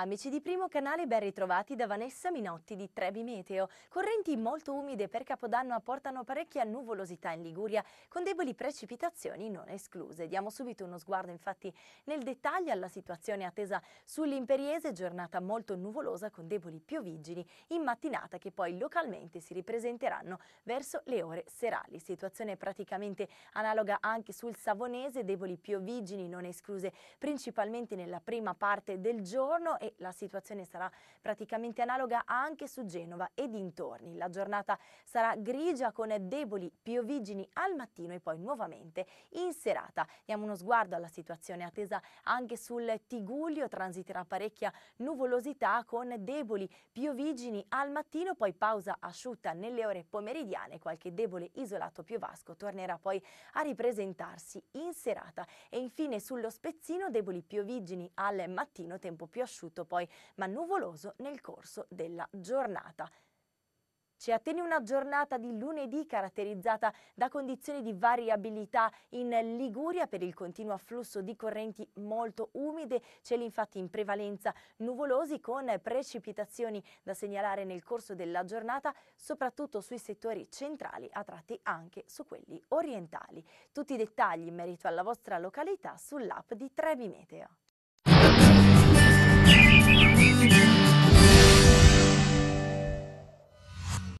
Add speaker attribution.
Speaker 1: Amici di Primo Canale, ben ritrovati da Vanessa Minotti di Trebi Meteo. Correnti molto umide per Capodanno apportano parecchia nuvolosità in Liguria, con deboli precipitazioni non escluse. Diamo subito uno sguardo, infatti, nel dettaglio alla situazione attesa sull'Imperiese, giornata molto nuvolosa con deboli piovigini in mattinata che poi localmente si ripresenteranno verso le ore serali. Situazione praticamente analoga anche sul Savonese, deboli piovigini non escluse principalmente nella prima parte del giorno e la situazione sarà praticamente analoga anche su Genova e dintorni. La giornata sarà grigia con deboli piovigini al mattino e poi nuovamente in serata. Diamo uno sguardo alla situazione attesa anche sul Tiguglio, transiterà parecchia nuvolosità con deboli piovigini al mattino, poi pausa asciutta nelle ore pomeridiane, qualche debole isolato piovasco tornerà poi a ripresentarsi in serata e infine sullo spezzino deboli piovigini al mattino, tempo più asciutto cresciuto poi, ma nuvoloso nel corso della giornata. Ci attende una giornata di lunedì caratterizzata da condizioni di variabilità in Liguria per il continuo afflusso di correnti molto umide, cieli infatti in prevalenza nuvolosi con precipitazioni da segnalare nel corso della giornata, soprattutto sui settori centrali, a tratti anche su quelli orientali. Tutti i dettagli in merito alla vostra località sull'app di Trevi Meteo.